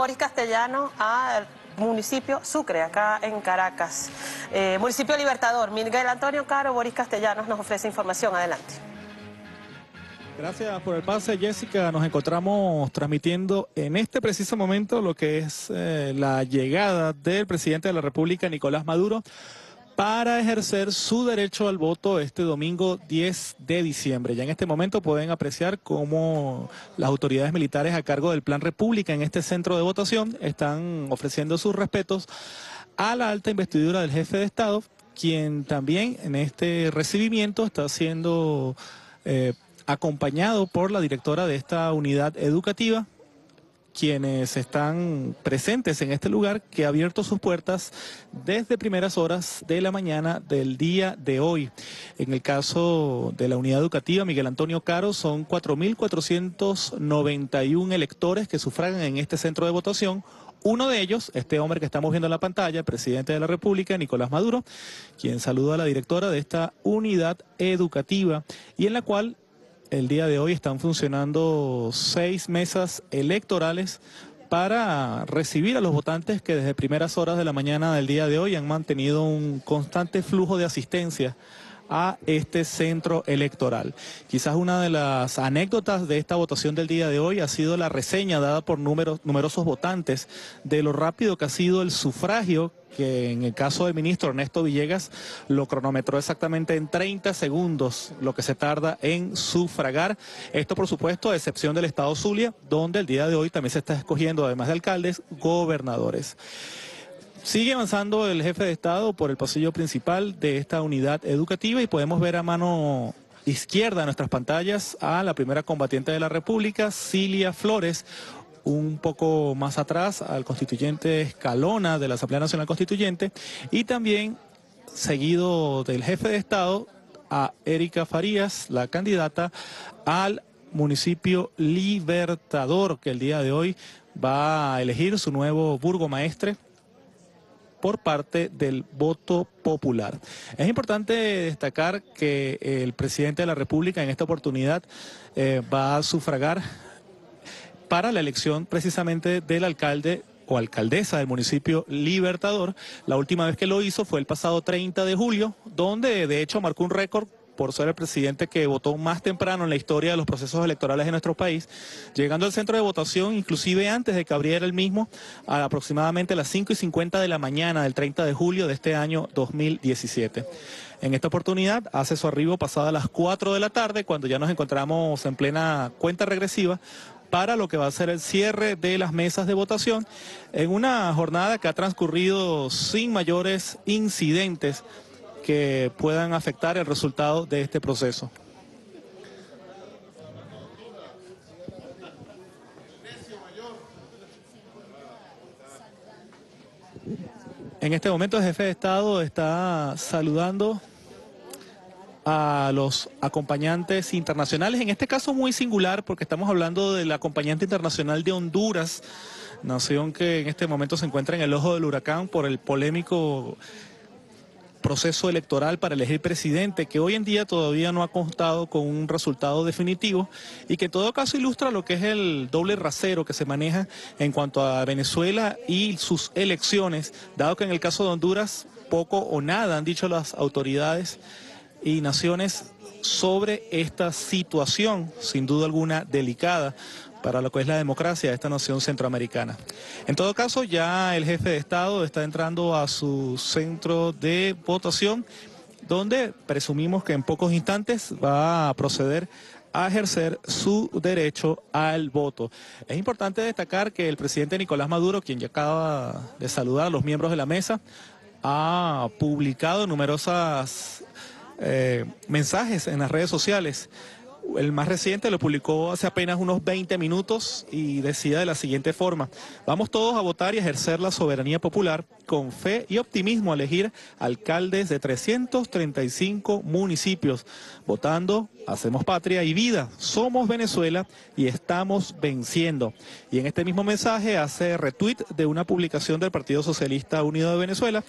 Boris Castellano al municipio Sucre, acá en Caracas. Eh, municipio Libertador, Miguel Antonio Caro, Boris Castellanos nos ofrece información. Adelante. Gracias por el pase, Jessica. Nos encontramos transmitiendo en este preciso momento lo que es eh, la llegada del presidente de la República, Nicolás Maduro, para ejercer su derecho al voto este domingo 10 de diciembre. Ya en este momento pueden apreciar cómo las autoridades militares a cargo del Plan República en este centro de votación están ofreciendo sus respetos a la alta investidura del jefe de Estado, quien también en este recibimiento está siendo eh, acompañado por la directora de esta unidad educativa, quienes están presentes en este lugar que ha abierto sus puertas desde primeras horas de la mañana del día de hoy. En el caso de la unidad educativa Miguel Antonio Caro son 4.491 electores que sufragan en este centro de votación. Uno de ellos, este hombre que estamos viendo en la pantalla, presidente de la República, Nicolás Maduro, quien saluda a la directora de esta unidad educativa y en la cual el día de hoy están funcionando seis mesas electorales para recibir a los votantes que desde primeras horas de la mañana del día de hoy han mantenido un constante flujo de asistencia a este centro electoral. Quizás una de las anécdotas de esta votación del día de hoy ha sido la reseña dada por numerosos votantes de lo rápido que ha sido el sufragio que en el caso del ministro Ernesto Villegas lo cronometró exactamente en 30 segundos, lo que se tarda en sufragar. Esto, por supuesto, a excepción del Estado Zulia, donde el día de hoy también se está escogiendo, además de alcaldes, gobernadores. Sigue avanzando el jefe de Estado por el pasillo principal de esta unidad educativa y podemos ver a mano izquierda en nuestras pantallas a la primera combatiente de la República, Cilia Flores, un poco más atrás al constituyente Escalona de la Asamblea Nacional Constituyente y también seguido del jefe de Estado a Erika Farías, la candidata al municipio Libertador, que el día de hoy va a elegir su nuevo burgomaestre por parte del voto popular. Es importante destacar que el presidente de la República en esta oportunidad eh, va a sufragar para la elección precisamente del alcalde o alcaldesa del municipio Libertador. La última vez que lo hizo fue el pasado 30 de julio, donde de hecho marcó un récord por ser el presidente que votó más temprano en la historia de los procesos electorales de nuestro país, llegando al centro de votación inclusive antes de que abriera el mismo, a aproximadamente las 5 y 50 de la mañana del 30 de julio de este año 2017. En esta oportunidad hace su arribo pasada las 4 de la tarde, cuando ya nos encontramos en plena cuenta regresiva para lo que va a ser el cierre de las mesas de votación en una jornada que ha transcurrido sin mayores incidentes que puedan afectar el resultado de este proceso. En este momento el jefe de Estado está saludando a los acompañantes internacionales. En este caso muy singular porque estamos hablando del acompañante internacional de Honduras, nación que en este momento se encuentra en el ojo del huracán por el polémico proceso electoral para elegir presidente, que hoy en día todavía no ha contado con un resultado definitivo y que en todo caso ilustra lo que es el doble rasero que se maneja en cuanto a Venezuela y sus elecciones, dado que en el caso de Honduras poco o nada han dicho las autoridades y naciones sobre esta situación, sin duda alguna delicada para lo que es la democracia de esta nación centroamericana. En todo caso, ya el jefe de Estado está entrando a su centro de votación, donde presumimos que en pocos instantes va a proceder a ejercer su derecho al voto. Es importante destacar que el presidente Nicolás Maduro, quien ya acaba de saludar a los miembros de la mesa, ha publicado numerosas eh, mensajes en las redes sociales el más reciente lo publicó hace apenas unos 20 minutos y decía de la siguiente forma, vamos todos a votar y ejercer la soberanía popular con fe y optimismo a elegir alcaldes de 335 municipios. Votando, hacemos patria y vida, somos Venezuela y estamos venciendo. Y en este mismo mensaje hace retweet de una publicación del Partido Socialista Unido de Venezuela,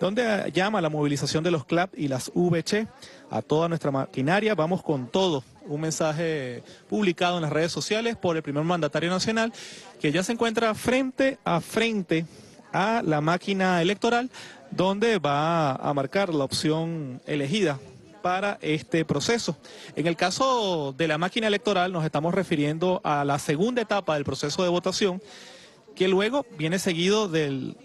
donde llama a la movilización de los CLAP y las VC a toda nuestra maquinaria, vamos con todo un mensaje publicado en las redes sociales por el primer mandatario nacional, que ya se encuentra frente a frente a la máquina electoral, donde va a marcar la opción elegida para este proceso. En el caso de la máquina electoral nos estamos refiriendo a la segunda etapa del proceso de votación, que luego viene seguido del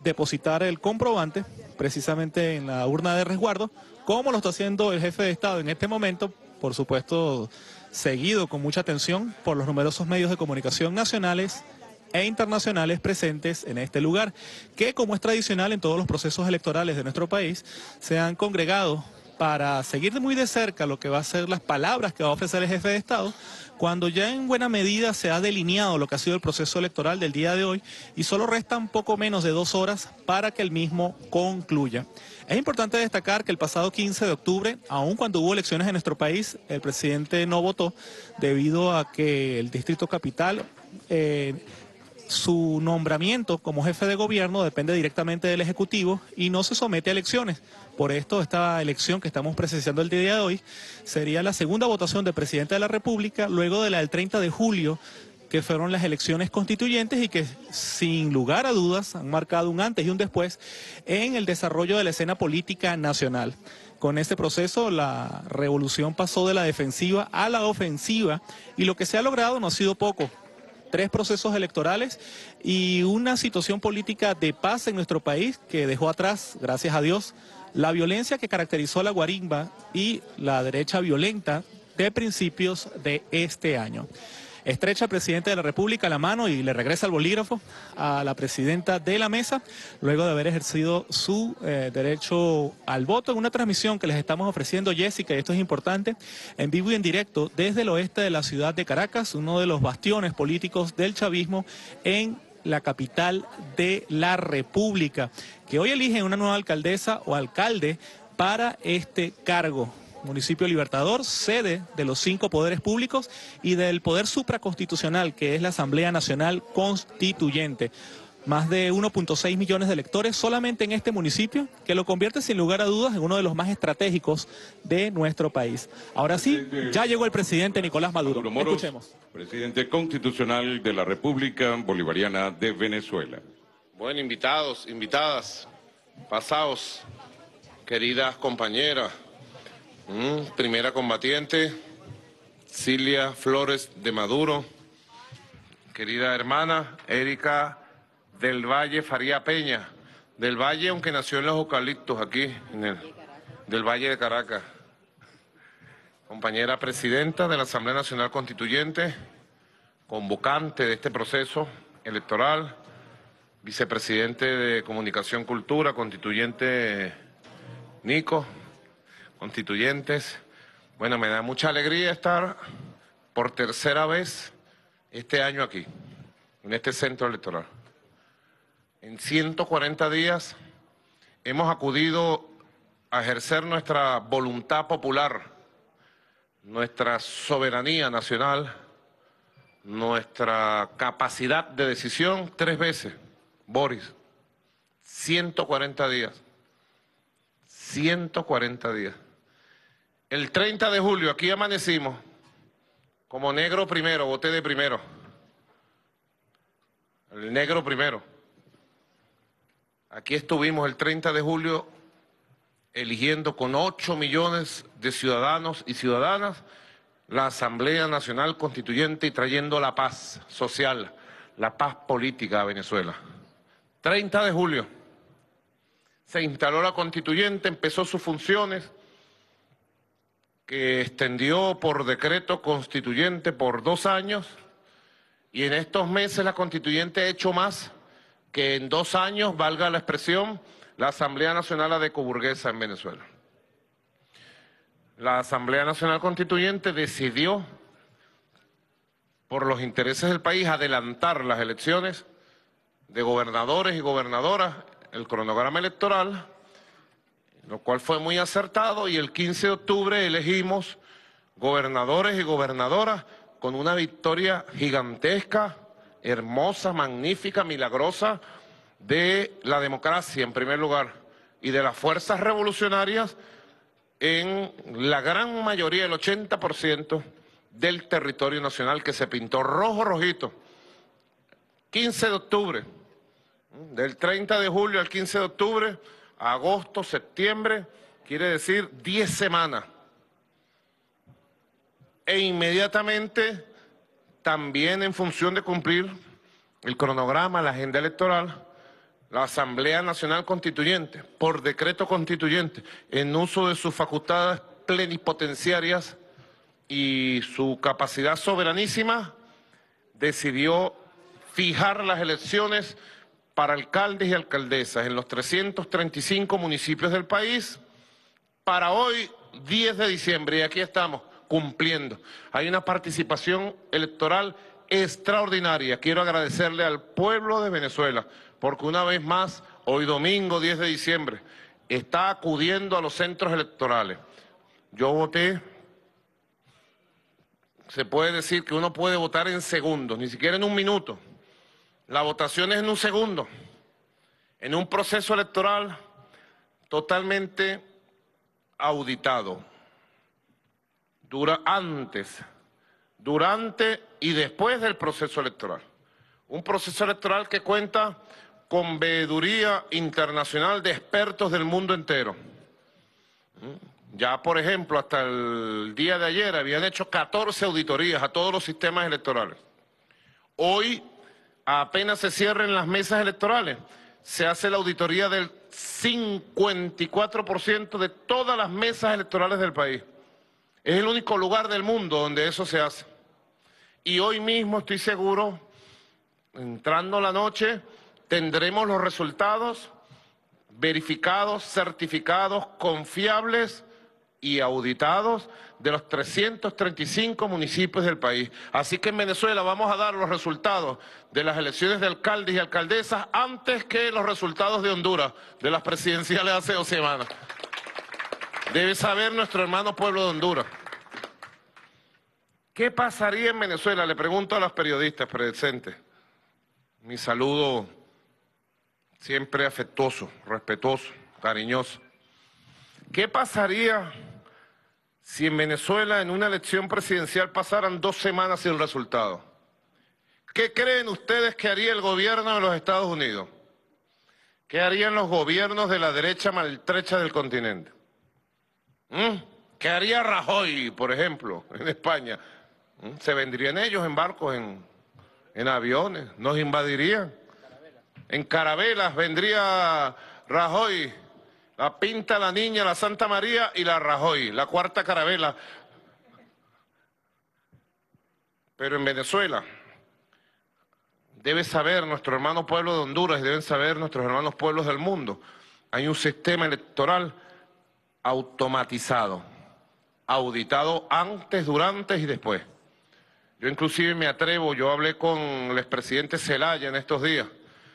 depositar el comprobante precisamente en la urna de resguardo, como lo está haciendo el jefe de Estado en este momento por supuesto seguido con mucha atención por los numerosos medios de comunicación nacionales e internacionales presentes en este lugar, que como es tradicional en todos los procesos electorales de nuestro país, se han congregado para seguir muy de cerca lo que va a ser las palabras que va a ofrecer el jefe de Estado, cuando ya en buena medida se ha delineado lo que ha sido el proceso electoral del día de hoy y solo restan poco menos de dos horas para que el mismo concluya. Es importante destacar que el pasado 15 de octubre, aun cuando hubo elecciones en nuestro país, el presidente no votó debido a que el Distrito Capital... Eh, su nombramiento como jefe de gobierno depende directamente del Ejecutivo y no se somete a elecciones. Por esto, esta elección que estamos presenciando el día de hoy sería la segunda votación del presidente de la República luego de la del 30 de julio que fueron las elecciones constituyentes y que sin lugar a dudas han marcado un antes y un después en el desarrollo de la escena política nacional. Con este proceso la revolución pasó de la defensiva a la ofensiva y lo que se ha logrado no ha sido poco tres procesos electorales y una situación política de paz en nuestro país que dejó atrás, gracias a Dios, la violencia que caracterizó a la guarimba y la derecha violenta de principios de este año estrecha al presidente de la República la mano y le regresa el bolígrafo a la presidenta de la mesa, luego de haber ejercido su eh, derecho al voto en una transmisión que les estamos ofreciendo, Jessica, y esto es importante, en vivo y en directo desde el oeste de la ciudad de Caracas, uno de los bastiones políticos del chavismo en la capital de la República, que hoy eligen una nueva alcaldesa o alcalde para este cargo municipio libertador, sede de los cinco poderes públicos y del poder supraconstitucional, que es la Asamblea Nacional Constituyente. Más de 1.6 millones de electores solamente en este municipio, que lo convierte sin lugar a dudas en uno de los más estratégicos de nuestro país. Ahora sí, ya llegó el presidente Nicolás Maduro. Escuchemos. Presidente constitucional de la República Bolivariana de Venezuela. Buen invitados, invitadas, pasados, queridas compañeras, Mm, primera combatiente, Cilia Flores de Maduro. Querida hermana, Erika del Valle Faría Peña. Del Valle, aunque nació en los eucaliptos, aquí, en el, del Valle de Caracas. Compañera presidenta de la Asamblea Nacional Constituyente, convocante de este proceso electoral, vicepresidente de Comunicación Cultura, constituyente Nico constituyentes. Bueno, me da mucha alegría estar por tercera vez este año aquí, en este centro electoral. En 140 días hemos acudido a ejercer nuestra voluntad popular, nuestra soberanía nacional, nuestra capacidad de decisión tres veces. Boris, 140 días. 140 días. El 30 de julio, aquí amanecimos, como negro primero, voté de primero. El negro primero. Aquí estuvimos el 30 de julio eligiendo con 8 millones de ciudadanos y ciudadanas la Asamblea Nacional Constituyente y trayendo la paz social, la paz política a Venezuela. 30 de julio se instaló la constituyente, empezó sus funciones que extendió por decreto constituyente por dos años y en estos meses la constituyente ha hecho más que en dos años, valga la expresión, la Asamblea Nacional coburguesa en Venezuela. La Asamblea Nacional Constituyente decidió, por los intereses del país, adelantar las elecciones de gobernadores y gobernadoras, el cronograma electoral, lo cual fue muy acertado y el 15 de octubre elegimos gobernadores y gobernadoras con una victoria gigantesca, hermosa, magnífica, milagrosa de la democracia en primer lugar y de las fuerzas revolucionarias en la gran mayoría, el 80% del territorio nacional que se pintó rojo rojito. 15 de octubre, del 30 de julio al 15 de octubre, agosto, septiembre, quiere decir 10 semanas. E inmediatamente, también en función de cumplir el cronograma, la agenda electoral, la Asamblea Nacional Constituyente, por decreto constituyente, en uso de sus facultades plenipotenciarias y su capacidad soberanísima, decidió fijar las elecciones para alcaldes y alcaldesas en los 335 municipios del país para hoy 10 de diciembre y aquí estamos cumpliendo. Hay una participación electoral extraordinaria. Quiero agradecerle al pueblo de Venezuela porque una vez más, hoy domingo 10 de diciembre, está acudiendo a los centros electorales. Yo voté, se puede decir que uno puede votar en segundos, ni siquiera en un minuto. La votación es en un segundo, en un proceso electoral totalmente auditado. antes, durante y después del proceso electoral. Un proceso electoral que cuenta con veeduría internacional de expertos del mundo entero. Mm, ya, por ejemplo, hasta el día de ayer habían hecho 14 auditorías a todos los sistemas electorales. Hoy apenas se cierren las mesas electorales, se hace la auditoría del 54% de todas las mesas electorales del país. Es el único lugar del mundo donde eso se hace. Y hoy mismo estoy seguro, entrando la noche, tendremos los resultados verificados, certificados, confiables y auditados de los 335 municipios del país. Así que en Venezuela vamos a dar los resultados de las elecciones de alcaldes y alcaldesas antes que los resultados de Honduras, de las presidenciales hace dos semanas. Debe saber nuestro hermano pueblo de Honduras. ¿Qué pasaría en Venezuela? Le pregunto a los periodistas presentes. Mi saludo siempre afectuoso, respetuoso, cariñoso. ¿Qué pasaría si en Venezuela en una elección presidencial pasaran dos semanas sin resultado? ¿Qué creen ustedes que haría el gobierno de los Estados Unidos? ¿Qué harían los gobiernos de la derecha maltrecha del continente? ¿Mm? ¿Qué haría Rajoy, por ejemplo, en España? ¿Mm? ¿Se vendrían ellos en barcos, en, en aviones? ¿Nos invadirían? En carabelas vendría Rajoy la Pinta, la Niña, la Santa María y la Rajoy, la cuarta carabela. Pero en Venezuela debe saber nuestro hermano pueblo de Honduras y deben saber nuestros hermanos pueblos del mundo. Hay un sistema electoral automatizado, auditado antes, durante y después. Yo inclusive me atrevo, yo hablé con el expresidente Zelaya en estos días,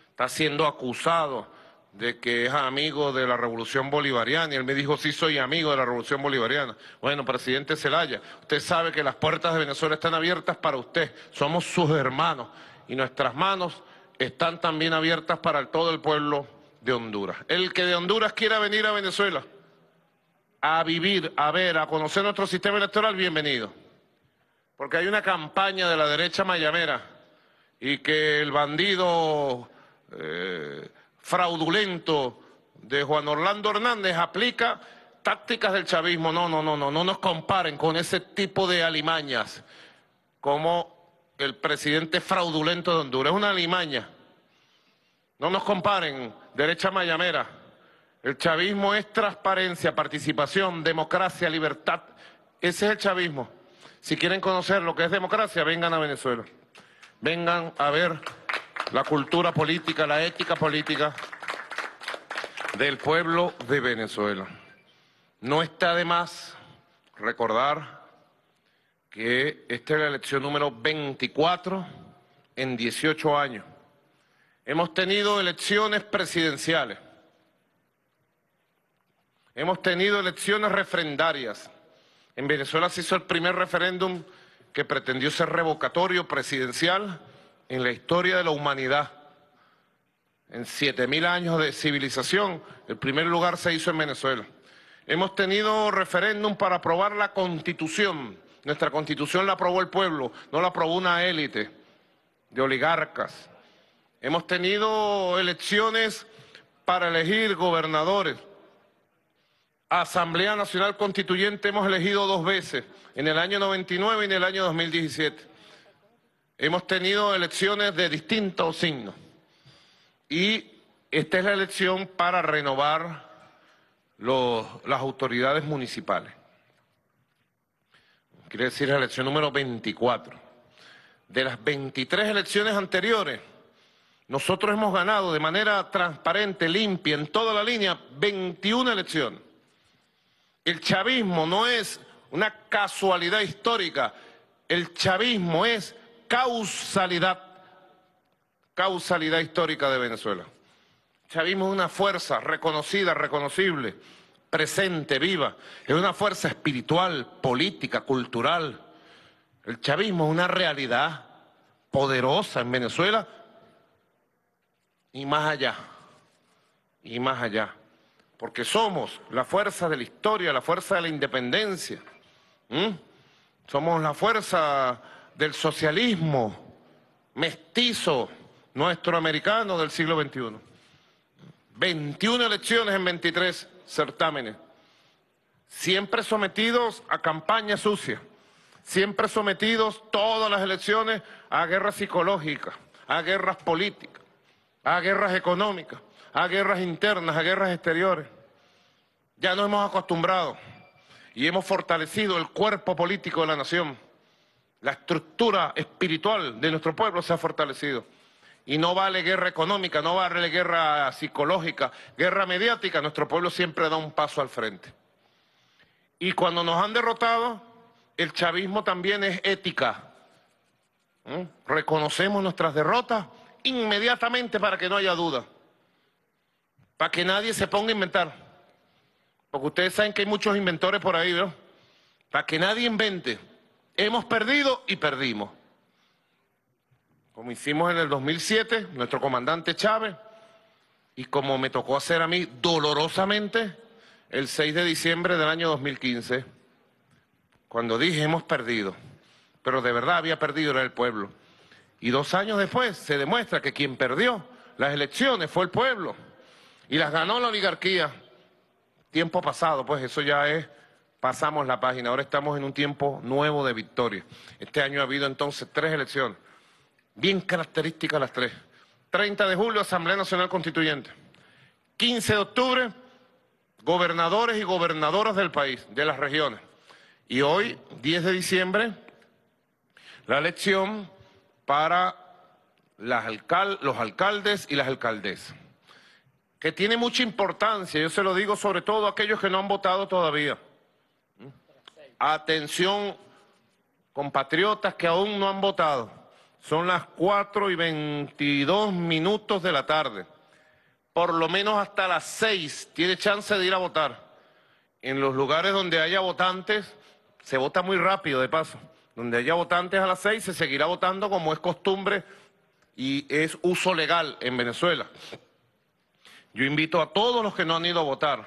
está siendo acusado de que es amigo de la revolución bolivariana. Y él me dijo, sí, soy amigo de la revolución bolivariana. Bueno, presidente Zelaya, usted sabe que las puertas de Venezuela están abiertas para usted. Somos sus hermanos y nuestras manos están también abiertas para todo el pueblo de Honduras. El que de Honduras quiera venir a Venezuela a vivir, a ver, a conocer nuestro sistema electoral, bienvenido. Porque hay una campaña de la derecha mayamera y que el bandido... Eh, fraudulento de Juan Orlando Hernández aplica tácticas del chavismo. No, no, no, no, no nos comparen con ese tipo de alimañas, como el presidente fraudulento de Honduras. Es una alimaña. No nos comparen, derecha mayamera. El chavismo es transparencia, participación, democracia, libertad. Ese es el chavismo. Si quieren conocer lo que es democracia, vengan a Venezuela. Vengan a ver la cultura política, la ética política del pueblo de Venezuela. No está de más recordar que esta es la elección número 24 en 18 años. Hemos tenido elecciones presidenciales, hemos tenido elecciones refrendarias. En Venezuela se hizo el primer referéndum que pretendió ser revocatorio presidencial en la historia de la humanidad. En 7.000 años de civilización, el primer lugar se hizo en Venezuela. Hemos tenido referéndum para aprobar la constitución. Nuestra constitución la aprobó el pueblo, no la aprobó una élite de oligarcas. Hemos tenido elecciones para elegir gobernadores. Asamblea Nacional Constituyente hemos elegido dos veces, en el año 99 y en el año 2017. Hemos tenido elecciones de distintos signos y esta es la elección para renovar las autoridades municipales. Quiere decir la elección número 24. De las 23 elecciones anteriores, nosotros hemos ganado de manera transparente, limpia, en toda la línea, 21 elecciones. El chavismo no es una casualidad histórica, el chavismo es causalidad, causalidad histórica de Venezuela. Chavismo es una fuerza reconocida, reconocible, presente, viva. Es una fuerza espiritual, política, cultural. El chavismo es una realidad poderosa en Venezuela y más allá, y más allá. Porque somos la fuerza de la historia, la fuerza de la independencia. Somos la fuerza del socialismo mestizo nuestro-americano del siglo XXI. 21 elecciones en 23 certámenes, siempre sometidos a campaña sucia, siempre sometidos todas las elecciones a guerras psicológicas, a guerras políticas, a guerras económicas, a guerras internas, a guerras exteriores. Ya nos hemos acostumbrado y hemos fortalecido el cuerpo político de la nación la estructura espiritual de nuestro pueblo se ha fortalecido. Y no vale guerra económica, no vale guerra psicológica, guerra mediática. Nuestro pueblo siempre da un paso al frente. Y cuando nos han derrotado, el chavismo también es ética. ¿Mm? Reconocemos nuestras derrotas inmediatamente para que no haya duda. Para que nadie se ponga a inventar. Porque ustedes saben que hay muchos inventores por ahí, Para que nadie invente. Hemos perdido y perdimos. Como hicimos en el 2007, nuestro comandante Chávez, y como me tocó hacer a mí dolorosamente el 6 de diciembre del año 2015, cuando dije hemos perdido, pero de verdad había perdido era el pueblo. Y dos años después se demuestra que quien perdió las elecciones fue el pueblo y las ganó la oligarquía. Tiempo pasado, pues eso ya es pasamos la página. Ahora estamos en un tiempo nuevo de victoria. Este año ha habido entonces tres elecciones, bien características las tres. 30 de julio, Asamblea Nacional Constituyente. 15 de octubre, gobernadores y gobernadoras del país, de las regiones. Y hoy, 10 de diciembre, la elección para las los alcaldes y las alcaldesas, que tiene mucha importancia, yo se lo digo sobre todo a aquellos que no han votado todavía. Atención, compatriotas que aún no han votado. Son las 4 y 22 minutos de la tarde. Por lo menos hasta las 6 tiene chance de ir a votar. En los lugares donde haya votantes, se vota muy rápido de paso. Donde haya votantes a las 6 se seguirá votando como es costumbre y es uso legal en Venezuela. Yo invito a todos los que no han ido a votar,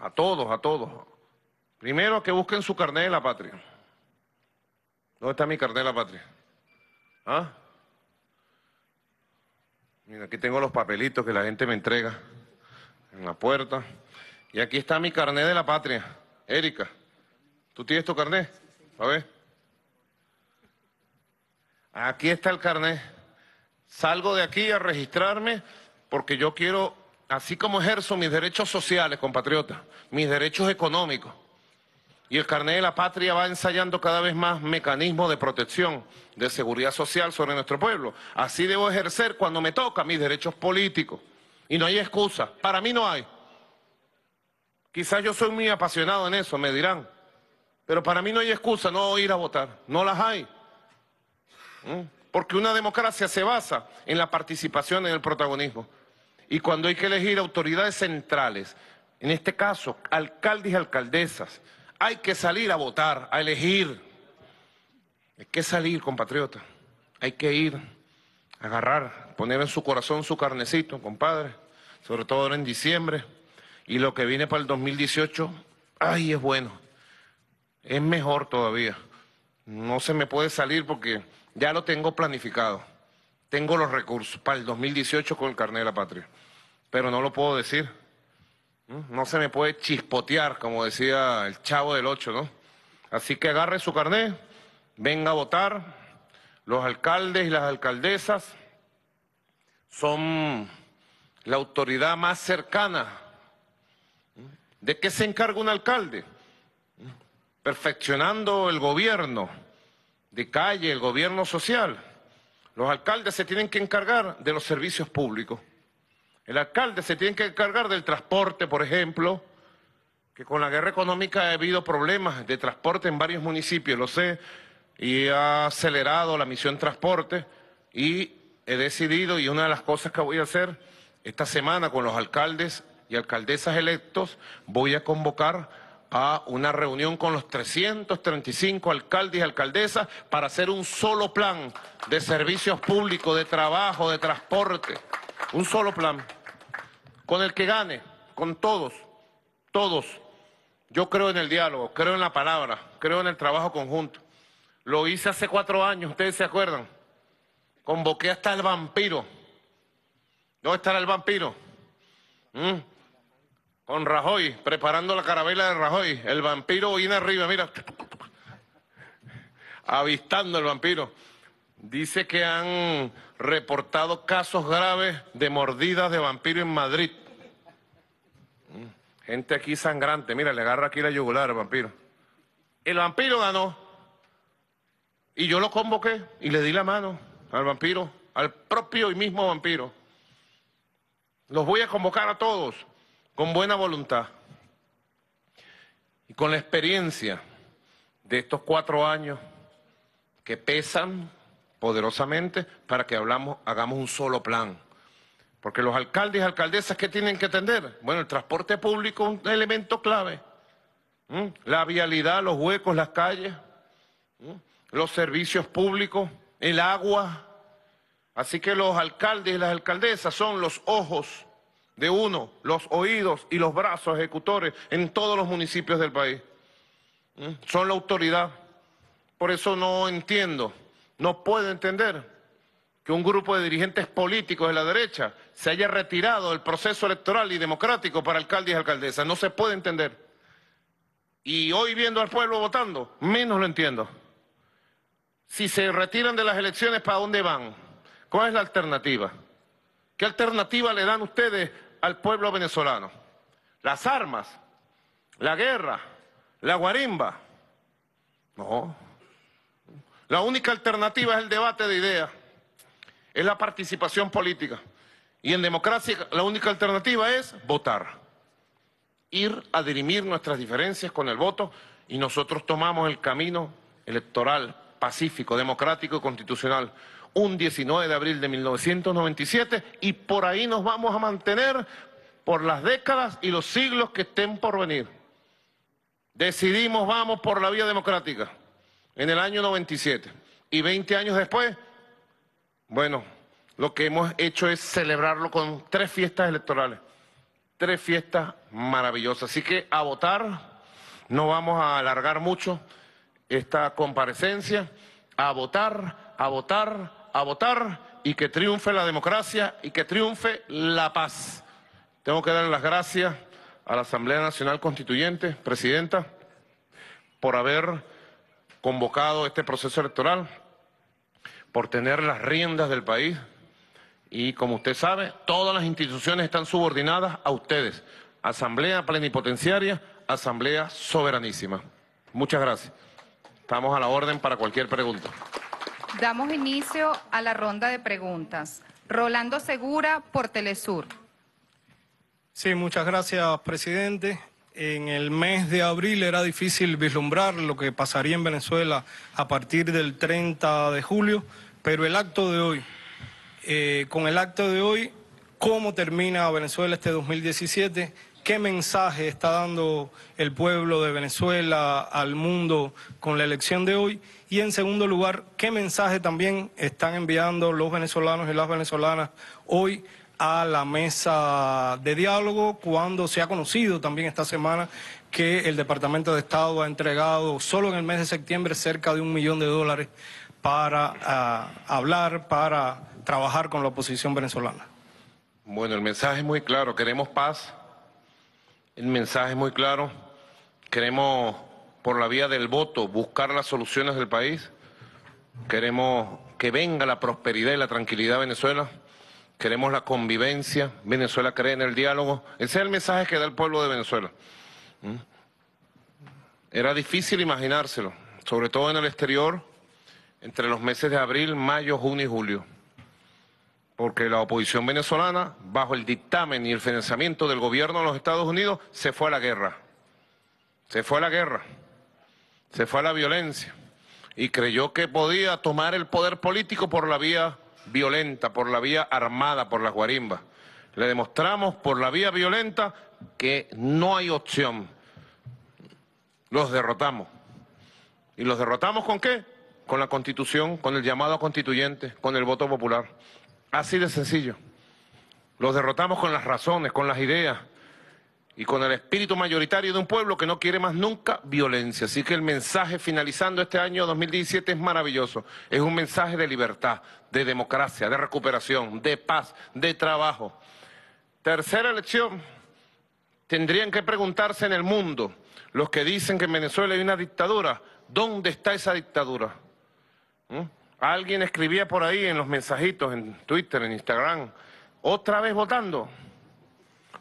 a todos, a todos, Primero que busquen su carnet de la patria. ¿Dónde está mi carnet de la patria? ¿Ah? Mira, aquí tengo los papelitos que la gente me entrega en la puerta. Y aquí está mi carnet de la patria. Erika, ¿tú tienes tu carnet? A ver. Aquí está el carnet. Salgo de aquí a registrarme porque yo quiero, así como ejerzo mis derechos sociales, compatriota, mis derechos económicos, y el carnet de la patria va ensayando cada vez más mecanismos de protección, de seguridad social sobre nuestro pueblo. Así debo ejercer cuando me toca mis derechos políticos. Y no hay excusa, para mí no hay. Quizás yo soy muy apasionado en eso, me dirán. Pero para mí no hay excusa no ir a votar, no las hay. ¿Mm? Porque una democracia se basa en la participación, en el protagonismo. Y cuando hay que elegir autoridades centrales, en este caso, alcaldes y alcaldesas, hay que salir a votar, a elegir. Hay que salir, compatriota. Hay que ir, agarrar, poner en su corazón su carnecito, compadre. Sobre todo ahora en diciembre. Y lo que viene para el 2018, ay, es bueno. Es mejor todavía. No se me puede salir porque ya lo tengo planificado. Tengo los recursos para el 2018 con el carnet de la patria. Pero no lo puedo decir. No se me puede chispotear, como decía el chavo del ocho, ¿no? Así que agarre su carnet, venga a votar. Los alcaldes y las alcaldesas son la autoridad más cercana. ¿De qué se encarga un alcalde? Perfeccionando el gobierno de calle, el gobierno social. Los alcaldes se tienen que encargar de los servicios públicos. El alcalde se tiene que encargar del transporte, por ejemplo, que con la guerra económica ha habido problemas de transporte en varios municipios, lo sé, y ha acelerado la misión transporte y he decidido, y una de las cosas que voy a hacer esta semana con los alcaldes y alcaldesas electos, voy a convocar a una reunión con los 335 alcaldes y alcaldesas para hacer un solo plan de servicios públicos, de trabajo, de transporte, un solo plan con el que gane, con todos, todos. Yo creo en el diálogo, creo en la palabra, creo en el trabajo conjunto. Lo hice hace cuatro años, ustedes se acuerdan. Convoqué hasta el vampiro. ¿Dónde estará el vampiro? ¿Mm? Con Rajoy, preparando la carabela de Rajoy. El vampiro viene arriba, mira. Avistando el vampiro. Dice que han reportado casos graves de mordidas de vampiro en Madrid. Mm, gente aquí sangrante, mira, le agarra aquí la yugular al vampiro. El vampiro ganó. Y yo lo convoqué y le di la mano al vampiro, al propio y mismo vampiro. Los voy a convocar a todos con buena voluntad y con la experiencia de estos cuatro años que pesan, poderosamente para que hablamos, hagamos un solo plan. Porque los alcaldes y alcaldesas, ¿qué tienen que atender? Bueno, el transporte público es un elemento clave. ¿Mm? La vialidad, los huecos, las calles, ¿Mm? los servicios públicos, el agua. Así que los alcaldes y las alcaldesas son los ojos de uno, los oídos y los brazos ejecutores en todos los municipios del país. ¿Mm? Son la autoridad. Por eso no entiendo no puedo entender que un grupo de dirigentes políticos de la derecha se haya retirado del proceso electoral y democrático para alcaldes y alcaldesas. No se puede entender. Y hoy viendo al pueblo votando, menos lo entiendo. Si se retiran de las elecciones, ¿para dónde van? ¿Cuál es la alternativa? ¿Qué alternativa le dan ustedes al pueblo venezolano? Las armas, la guerra, la guarimba. No, la única alternativa es el debate de ideas, es la participación política. Y en democracia la única alternativa es votar, ir a dirimir nuestras diferencias con el voto y nosotros tomamos el camino electoral, pacífico, democrático y constitucional un 19 de abril de 1997 y por ahí nos vamos a mantener por las décadas y los siglos que estén por venir. Decidimos, vamos por la vía democrática en el año 97. Y 20 años después, bueno, lo que hemos hecho es celebrarlo con tres fiestas electorales, tres fiestas maravillosas. Así que a votar, no vamos a alargar mucho esta comparecencia, a votar, a votar, a votar y que triunfe la democracia y que triunfe la paz. Tengo que dar las gracias a la Asamblea Nacional Constituyente, Presidenta, por haber convocado este proceso electoral, por tener las riendas del país y como usted sabe, todas las instituciones están subordinadas a ustedes. Asamblea plenipotenciaria, asamblea soberanísima. Muchas gracias. Estamos a la orden para cualquier pregunta. Damos inicio a la ronda de preguntas. Rolando Segura por Telesur. Sí, muchas gracias, presidente en el mes de abril era difícil vislumbrar lo que pasaría en Venezuela a partir del 30 de julio, pero el acto de hoy, eh, con el acto de hoy, ¿cómo termina Venezuela este 2017? ¿Qué mensaje está dando el pueblo de Venezuela al mundo con la elección de hoy? Y en segundo lugar, ¿qué mensaje también están enviando los venezolanos y las venezolanas hoy a la mesa de diálogo cuando se ha conocido también esta semana que el Departamento de Estado ha entregado solo en el mes de septiembre cerca de un millón de dólares para ah, hablar, para trabajar con la oposición venezolana. Bueno, el mensaje es muy claro, queremos paz, el mensaje es muy claro, queremos por la vía del voto buscar las soluciones del país, queremos que venga la prosperidad y la tranquilidad a Venezuela queremos la convivencia, Venezuela cree en el diálogo. Ese es el mensaje que da el pueblo de Venezuela. ¿Mm? Era difícil imaginárselo, sobre todo en el exterior, entre los meses de abril, mayo, junio y julio. Porque la oposición venezolana, bajo el dictamen y el financiamiento del gobierno de los Estados Unidos, se fue a la guerra. Se fue a la guerra. Se fue a la violencia. Y creyó que podía tomar el poder político por la vía violenta, por la vía armada, por las guarimbas. Le demostramos por la vía violenta que no hay opción. Los derrotamos. ¿Y los derrotamos con qué? Con la Constitución, con el llamado constituyente, con el voto popular. Así de sencillo. Los derrotamos con las razones, con las ideas, y con el espíritu mayoritario de un pueblo que no quiere más nunca violencia. Así que el mensaje finalizando este año 2017 es maravilloso. Es un mensaje de libertad, de democracia, de recuperación, de paz, de trabajo. Tercera elección, tendrían que preguntarse en el mundo, los que dicen que en Venezuela hay una dictadura, ¿dónde está esa dictadura? ¿Mm? Alguien escribía por ahí en los mensajitos, en Twitter, en Instagram, otra vez votando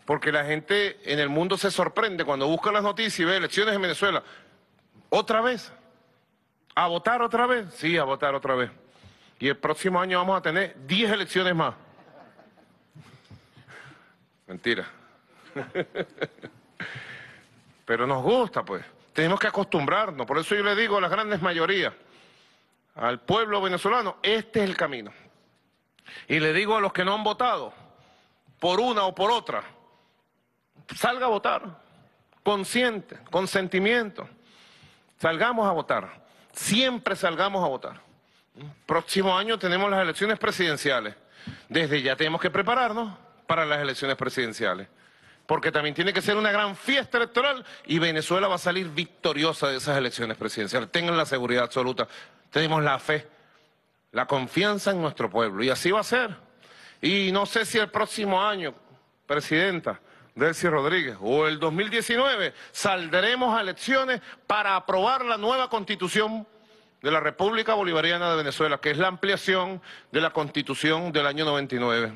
porque la gente en el mundo se sorprende cuando busca las noticias y ve elecciones en Venezuela. ¿Otra vez? ¿A votar otra vez? Sí, a votar otra vez. Y el próximo año vamos a tener 10 elecciones más. Mentira. Pero nos gusta, pues. Tenemos que acostumbrarnos. Por eso yo le digo a las grandes mayorías, al pueblo venezolano, este es el camino. Y le digo a los que no han votado, por una o por otra, salga a votar, consciente, consentimiento. Salgamos a votar, siempre salgamos a votar. Próximo año tenemos las elecciones presidenciales. Desde ya tenemos que prepararnos para las elecciones presidenciales. Porque también tiene que ser una gran fiesta electoral y Venezuela va a salir victoriosa de esas elecciones presidenciales. Tengan la seguridad absoluta. Tenemos la fe, la confianza en nuestro pueblo. Y así va a ser. Y no sé si el próximo año, Presidenta, Delcy Rodríguez, o el 2019 saldremos a elecciones para aprobar la nueva constitución de la República Bolivariana de Venezuela, que es la ampliación de la constitución del año 99.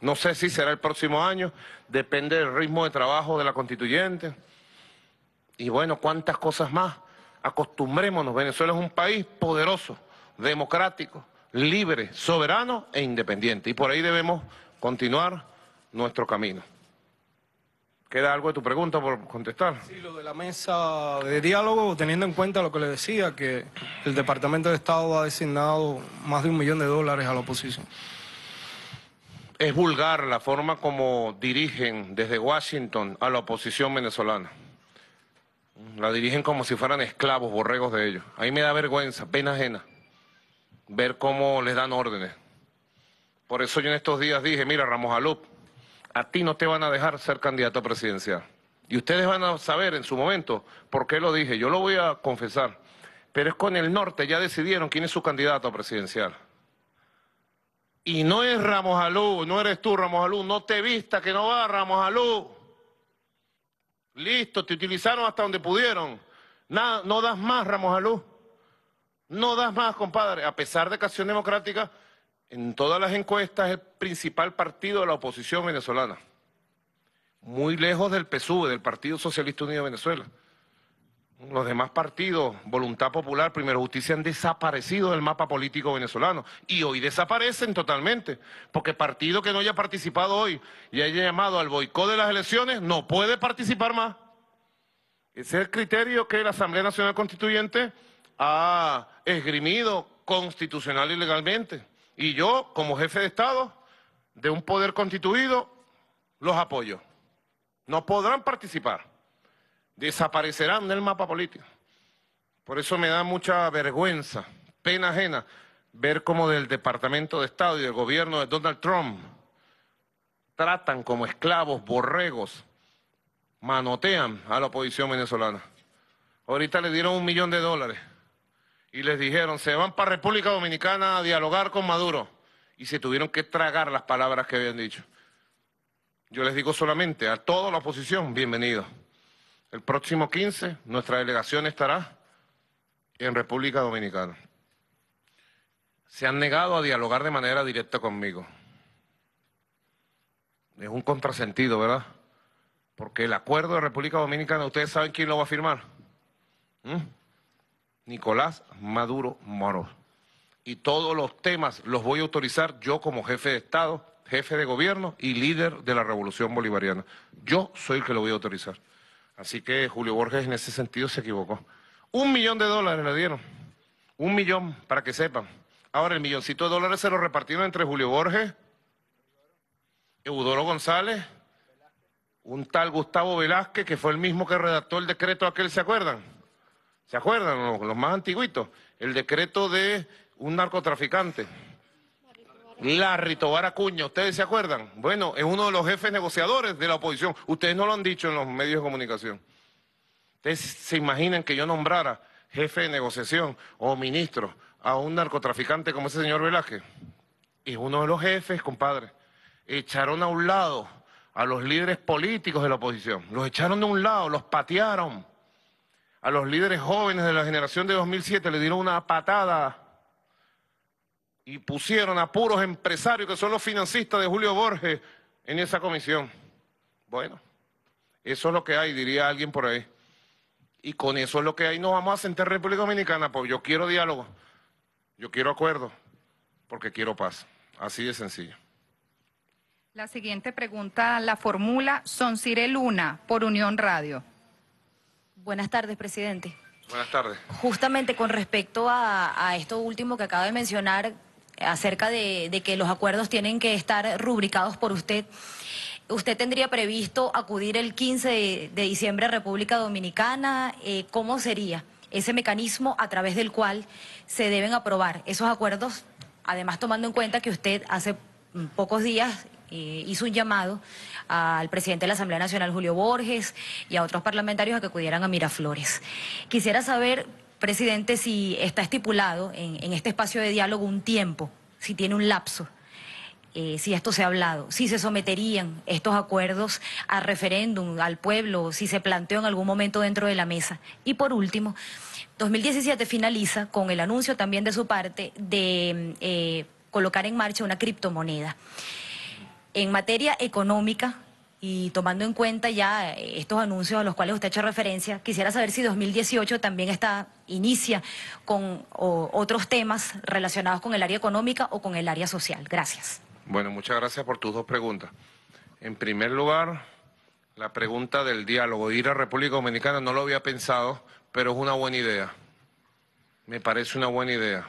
No sé si será el próximo año, depende del ritmo de trabajo de la constituyente. Y bueno, cuántas cosas más. Acostumbrémonos, Venezuela es un país poderoso, democrático, libre, soberano e independiente. Y por ahí debemos continuar nuestro camino. ¿Queda algo de tu pregunta por contestar? Sí, lo de la mesa de diálogo, teniendo en cuenta lo que le decía, que el Departamento de Estado ha designado más de un millón de dólares a la oposición. Es vulgar la forma como dirigen desde Washington a la oposición venezolana. La dirigen como si fueran esclavos, borregos de ellos. A mí me da vergüenza, pena ajena, ver cómo les dan órdenes. Por eso yo en estos días dije, mira, Ramos Alup, a ti no te van a dejar ser candidato a presidencia. Y ustedes van a saber en su momento por qué lo dije. Yo lo voy a confesar. Pero es con el norte, ya decidieron quién es su candidato a presidencial. Y no es Ramos Alú, no eres tú Ramos Alú, no te vista que no va Ramos Alú. Listo, te utilizaron hasta donde pudieron. Nada, no das más Ramos Alú. No das más, compadre. A pesar de que Acción Democrática en todas las encuestas es el principal partido de la oposición venezolana. Muy lejos del PSUV, del Partido Socialista Unido de Venezuela. Los demás partidos, Voluntad Popular, Primero Justicia, han desaparecido del mapa político venezolano. Y hoy desaparecen totalmente. Porque partido que no haya participado hoy y haya llamado al boicot de las elecciones, no puede participar más. Ese es el criterio que la Asamblea Nacional Constituyente ha esgrimido constitucional y legalmente. Y yo, como jefe de Estado de un poder constituido, los apoyo. No podrán participar. Desaparecerán del mapa político. Por eso me da mucha vergüenza, pena ajena, ver cómo del Departamento de Estado y del gobierno de Donald Trump tratan como esclavos, borregos, manotean a la oposición venezolana. Ahorita le dieron un millón de dólares y les dijeron, se van para República Dominicana a dialogar con Maduro. Y se tuvieron que tragar las palabras que habían dicho. Yo les digo solamente a toda la oposición, bienvenidos. El próximo 15 nuestra delegación estará en República Dominicana. Se han negado a dialogar de manera directa conmigo. Es un contrasentido, ¿verdad? Porque el acuerdo de República Dominicana, ustedes saben quién lo va a firmar. ¿Mm? Nicolás Maduro Moros. Y todos los temas los voy a autorizar yo como jefe de Estado, jefe de gobierno y líder de la revolución bolivariana. Yo soy el que lo voy a autorizar. Así que Julio Borges en ese sentido se equivocó. Un millón de dólares le dieron. Un millón, para que sepan. Ahora el milloncito de dólares se lo repartieron entre Julio Borges, Eudoro González, un tal Gustavo Velázquez, que fue el mismo que redactó el decreto aquel, ¿se acuerdan? ¿Se acuerdan los, más antiguitos? El decreto de un narcotraficante. Larry Tobar Acuña, ¿ustedes se acuerdan? Bueno, es uno de los jefes negociadores de la oposición. Ustedes no lo han dicho en los medios de comunicación. Ustedes se imaginan que yo nombrara jefe de negociación o ministro a un narcotraficante como ese señor Velázquez. Es uno de los jefes, compadre. Echaron a un lado a los líderes políticos de la oposición. Los echaron de un lado, los patearon a los líderes jóvenes de la generación de 2007 le dieron una patada y pusieron a puros empresarios que son los financistas de Julio Borges en esa comisión. Bueno, eso es lo que hay, diría alguien por ahí. Y con eso es lo que hay, nos vamos a sentar República Dominicana, porque yo quiero diálogo, yo quiero acuerdo, porque quiero paz. Así de sencillo. La siguiente pregunta la formula Soncire Luna por Unión Radio. Buenas tardes, presidente. Buenas tardes. Justamente con respecto a, esto último que acaba de mencionar acerca de, que los acuerdos tienen que estar rubricados por usted, ¿Usted tendría previsto acudir el 15 de, diciembre a República Dominicana? Eh, ¿Cómo sería ese mecanismo a través del cual se deben aprobar esos acuerdos? Además, tomando en cuenta que usted hace mm, pocos días eh, hizo un llamado al presidente de la Asamblea Nacional, Julio Borges, y a otros parlamentarios a que acudieran a Miraflores. Quisiera saber, presidente, si está estipulado en, este espacio de diálogo un tiempo, si tiene un lapso. Eh, si esto se ha hablado, si se someterían estos acuerdos a referéndum, al pueblo, si se planteó en algún momento dentro de la mesa. Y por último, 2017 finaliza con el anuncio también de su parte de eh, colocar en marcha una criptomoneda. En materia económica, y tomando en cuenta ya eh, estos anuncios a los cuales usted ha hecho referencia, quisiera saber si 2018 también está, inicia con otros temas relacionados con el área económica o con el área social. Gracias. Bueno, muchas gracias por tus dos preguntas. En primer lugar, la pregunta del diálogo. Ir a República Dominicana no lo había pensado, pero es una buena idea. Me parece una buena idea.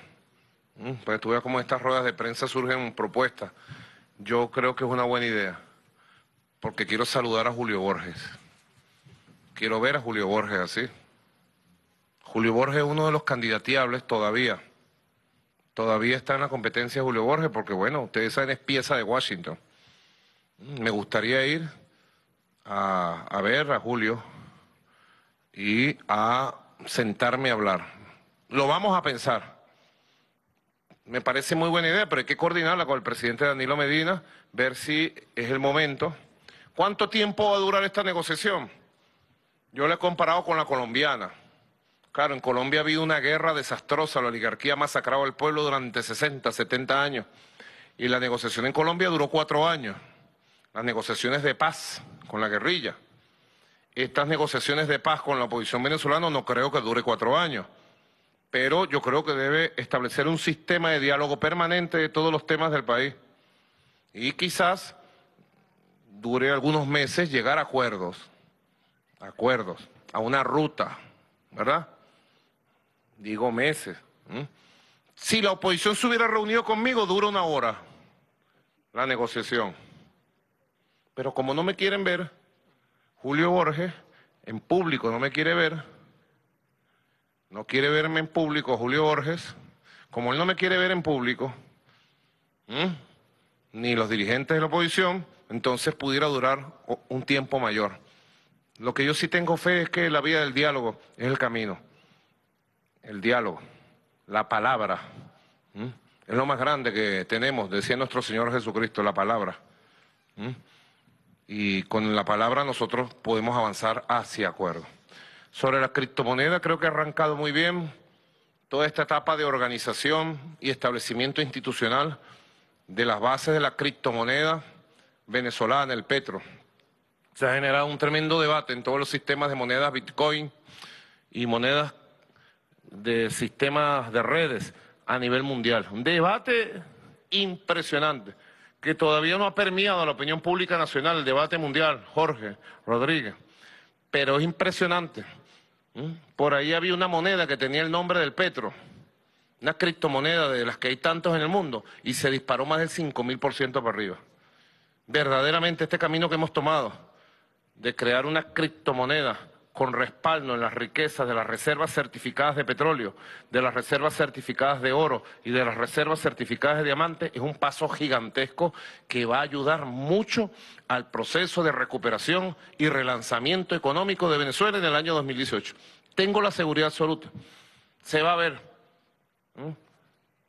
Mm, Porque tú veas cómo estas ruedas de prensa surgen propuestas. Yo creo que es una buena idea, porque quiero saludar a Julio Borges. Quiero ver a Julio Borges así. Julio Borges es uno de los candidatiables todavía. Todavía está en la competencia Julio Borges, porque bueno, ustedes saben, es pieza de Washington. Mm, me gustaría ir a ver a Julio y a sentarme a hablar. Lo vamos a pensar me parece muy buena idea, pero hay que coordinarla con el presidente Danilo Medina, ver si es el momento. ¿Cuánto tiempo va a durar esta negociación? Yo la he comparado con la colombiana. Claro, en Colombia ha habido una guerra desastrosa, la oligarquía ha masacrado al pueblo durante 60, 70 años. Y la negociación en Colombia duró cuatro años. Las negociaciones de paz con la guerrilla. Estas negociaciones de paz con la oposición venezolana no creo que dure cuatro años pero yo creo que debe establecer un sistema de diálogo permanente de todos los temas del país. Y quizás dure algunos meses llegar a acuerdos, acuerdos, a una ruta, ¿verdad? Digo meses. Si la oposición se hubiera reunido conmigo, dura una hora la negociación. Pero como no me quieren ver, Julio Borges en público no me quiere ver, no quiere verme en público Julio Borges, como él no me quiere ver en público, ni los dirigentes de la oposición, entonces pudiera durar un tiempo mayor. Lo que yo sí tengo fe es que la vía del diálogo es el camino. El diálogo, la palabra, es lo más grande que tenemos, decía nuestro Señor Jesucristo, la palabra. Y con la palabra nosotros podemos avanzar hacia acuerdo. Sobre la criptomoneda, creo que ha arrancado muy bien toda esta etapa de organización y establecimiento institucional de las bases de la criptomoneda venezolana, el Petro. Se ha generado un tremendo debate en todos los sistemas de monedas Bitcoin y monedas de sistemas de redes a nivel mundial. Un debate impresionante que todavía no ha permeado a la opinión pública nacional, el debate mundial, Jorge Rodríguez, pero es impresionante. Por ahí había una moneda que tenía el nombre del Petro, una criptomoneda de las que hay tantos en el mundo, y se disparó más del 5.000% para arriba. Verdaderamente este camino que hemos tomado de crear una criptomoneda con respaldo en las riquezas de las reservas certificadas de petróleo, de las reservas certificadas de oro y de las reservas certificadas de diamante es un paso gigantesco que va a ayudar mucho al proceso de recuperación y relanzamiento económico de Venezuela en el año 2018. Tengo la seguridad absoluta. Se va a ver.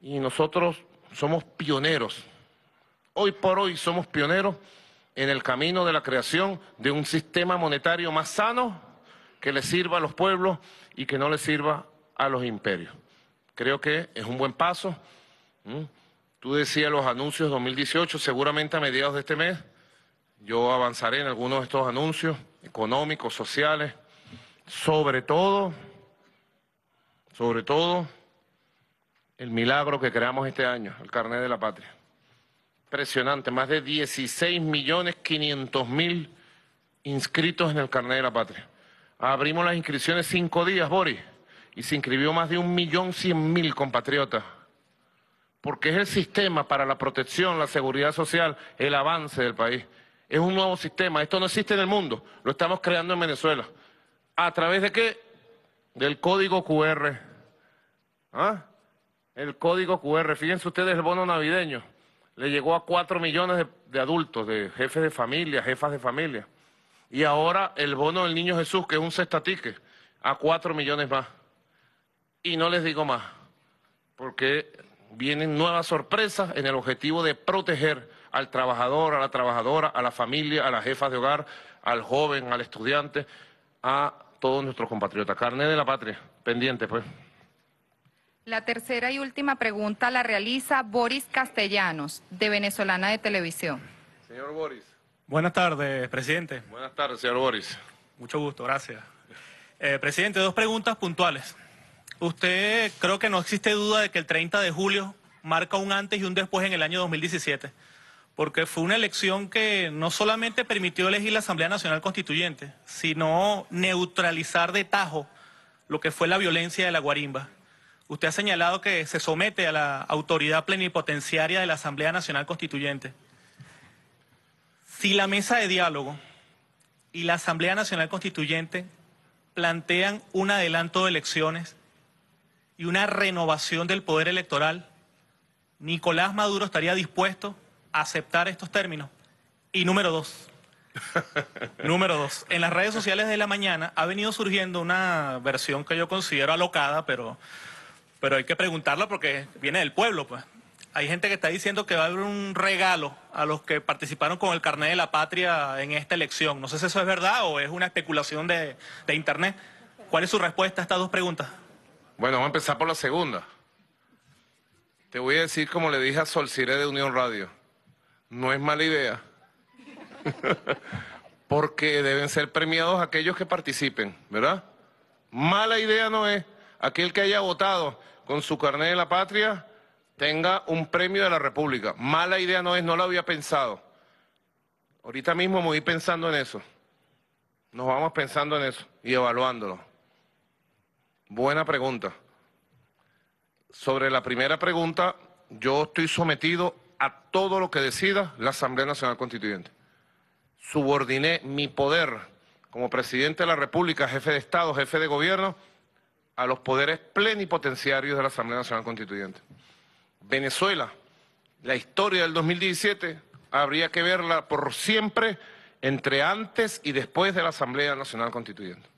Y nosotros somos pioneros. Hoy por hoy somos pioneros en el camino de la creación de un sistema monetario más sano, que le sirva a los pueblos y que no le sirva a los imperios. Creo que es un buen paso. Tú decías los anuncios 2018, seguramente a mediados de este mes yo avanzaré en algunos de estos anuncios económicos, sociales, sobre todo, sobre todo el milagro que creamos este año, el carnet de la patria. Impresionante, más de 16 millones quinientos mil inscritos en el carnet de la patria. Abrimos las inscripciones cinco días, Boris, y se inscribió más de un millón cien mil compatriotas. Porque es el sistema para la protección, la seguridad social, el avance del país. Es un nuevo sistema. Esto no existe en el mundo. Lo estamos creando en Venezuela. ¿A través de qué? Del código QR. ¿Ah? El código QR. Fíjense ustedes el bono navideño. Le llegó a cuatro millones de adultos, de jefes de familia, jefas de familia. Y ahora el bono del niño Jesús, que es un cestatique, a cuatro millones más. Y no les digo más, porque vienen nuevas sorpresas en el objetivo de proteger al trabajador, a la trabajadora, a la familia, a las jefas de hogar, al joven, al estudiante, a todos nuestros compatriotas. Carne de la patria, pendiente pues. La tercera y última pregunta la realiza Boris Castellanos, de Venezolana de Televisión. Señor Boris. Buenas tardes, presidente. Buenas tardes, señor Boris. Mucho gusto, gracias. Eh, presidente, dos preguntas puntuales. Usted creo que no existe duda de que el 30 de julio marca un antes y un después en el año 2017, porque fue una elección que no solamente permitió elegir la Asamblea Nacional Constituyente, sino neutralizar de tajo lo que fue la violencia de la guarimba. Usted ha señalado que se somete a la autoridad plenipotenciaria de la Asamblea Nacional Constituyente. Si la mesa de diálogo y la Asamblea Nacional Constituyente plantean un adelanto de elecciones y una renovación del poder electoral, Nicolás Maduro estaría dispuesto a aceptar estos términos. Y número dos, número dos, en las redes sociales de la mañana ha venido surgiendo una versión que yo considero alocada, pero, pero hay que preguntarla porque viene del pueblo, pues hay gente que está diciendo que va a haber un regalo a los que participaron con el carnet de la patria en esta elección. No sé si eso es verdad o es una especulación de, Internet. ¿Cuál es su respuesta a estas dos preguntas? Bueno, vamos a empezar por la segunda. Te voy a decir, como le dije a Sol de Unión Radio, no es mala idea, porque deben ser premiados aquellos que participen, ¿verdad? Mala idea no es aquel que haya votado con su carnet de la patria tenga un premio de la República. Mala idea no es, no lo había pensado. Ahorita mismo me voy pensando en eso. Nos vamos pensando en eso y evaluándolo. Buena pregunta. Sobre la primera pregunta, yo estoy sometido a todo lo que decida la Asamblea Nacional Constituyente. Subordiné mi poder como presidente de la República, jefe de Estado, jefe de gobierno, a los poderes plenipotenciarios de la Asamblea Nacional Constituyente. Venezuela, la historia del 2017 habría que verla por siempre entre antes y después de la Asamblea Nacional Constituyente.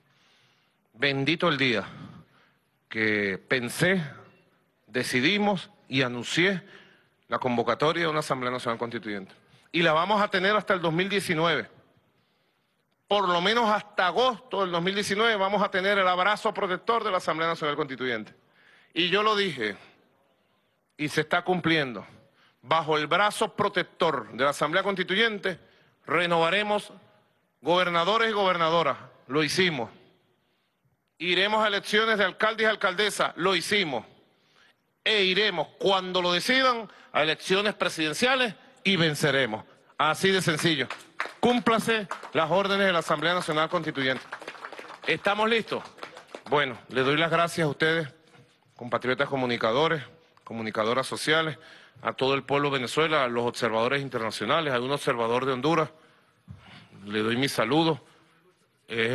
Bendito el día que pensé, decidimos y anuncié la convocatoria de una Asamblea Nacional Constituyente. Y la vamos a tener hasta el 2019. Por lo menos hasta agosto del 2019 vamos a tener el abrazo protector de la Asamblea Nacional Constituyente. Y yo lo dije, y se está cumpliendo. Bajo el brazo protector de la Asamblea Constituyente renovaremos gobernadores y gobernadoras, lo hicimos. Iremos a elecciones de alcaldes y alcaldesas, lo hicimos. E iremos, cuando lo decidan, a elecciones presidenciales y venceremos. Así de sencillo. Cúmplase las órdenes de la Asamblea Nacional Constituyente. ¿Estamos listos? Bueno, les doy las gracias a ustedes, compatriotas comunicadores comunicadoras sociales, a todo el pueblo de Venezuela, a los observadores internacionales, a un observador de Honduras. Le doy mi saludo, Es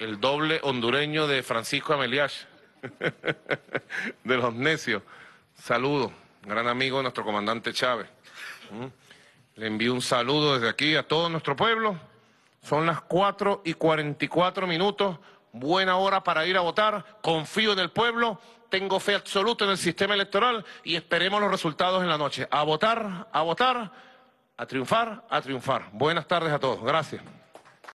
el, doble hondureño de Francisco Ameliash, de los necios. Saludos, gran amigo nuestro comandante Chávez. ¿Mm? Le envío un saludo desde aquí a todo nuestro pueblo. Son las 4 y 44 minutos. Buena hora para ir a votar. Confío en el pueblo tengo fe absoluta en el sistema electoral y esperemos los resultados en la noche. A votar, a votar, a triunfar, a triunfar. Buenas tardes a todos. Gracias.